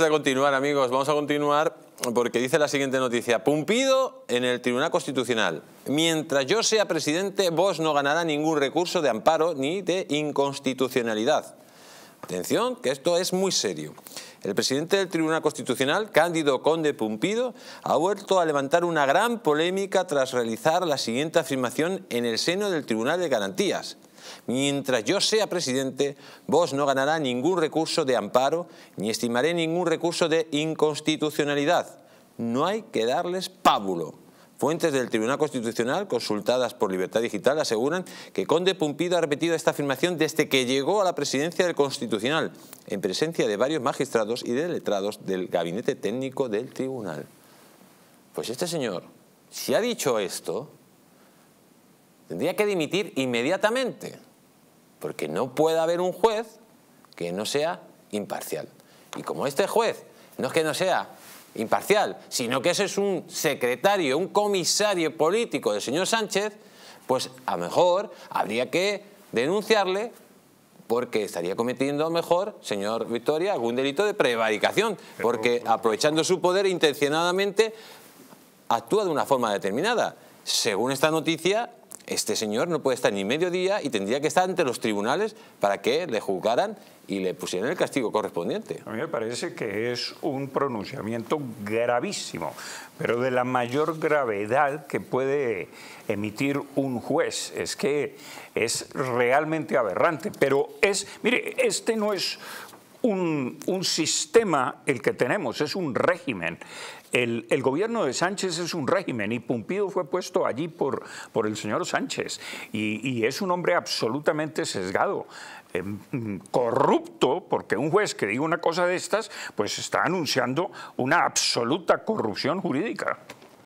Vamos a continuar, amigos, vamos a continuar porque dice la siguiente noticia. Pumpido en el Tribunal Constitucional. Mientras yo sea presidente, vos no ganará ningún recurso de amparo ni de inconstitucionalidad. Atención, que esto es muy serio. El presidente del Tribunal Constitucional, Cándido Conde Pumpido, ha vuelto a levantar una gran polémica tras realizar la siguiente afirmación en el seno del Tribunal de Garantías. Mientras yo sea presidente, vos no ganará ningún recurso de amparo ni estimaré ningún recurso de inconstitucionalidad. No hay que darles pábulo. Fuentes del Tribunal Constitucional, consultadas por Libertad Digital, aseguran que Conde Pumpido ha repetido esta afirmación desde que llegó a la presidencia del Constitucional, en presencia de varios magistrados y de letrados del gabinete técnico del tribunal. Pues este señor, si ha dicho esto, tendría que dimitir inmediatamente, porque no puede haber un juez que no sea imparcial. Y como este juez no es que no sea imparcial, sino que ese es un secretario, un comisario político del señor Sánchez, pues a lo mejor habría que denunciarle porque estaría cometiendo mejor, señor Victoria, algún delito de prevaricación, porque aprovechando su poder intencionadamente actúa de una forma determinada. Según esta noticia, este señor no puede estar ni medio día y tendría que estar ante los tribunales para que le juzgaran y le pusieran el castigo correspondiente. A mí me parece que es un pronunciamiento gravísimo, pero de la mayor gravedad que puede emitir un juez. Es que es realmente aberrante, pero es, mire, este no es un, sistema el que tenemos, es un régimen. El, gobierno de Sánchez es un régimen y Pumpido fue puesto allí por, el señor Sánchez y, es un hombre absolutamente sesgado, eh, corrupto, porque un juez que diga una cosa de estas, pues está anunciando una absoluta corrupción jurídica.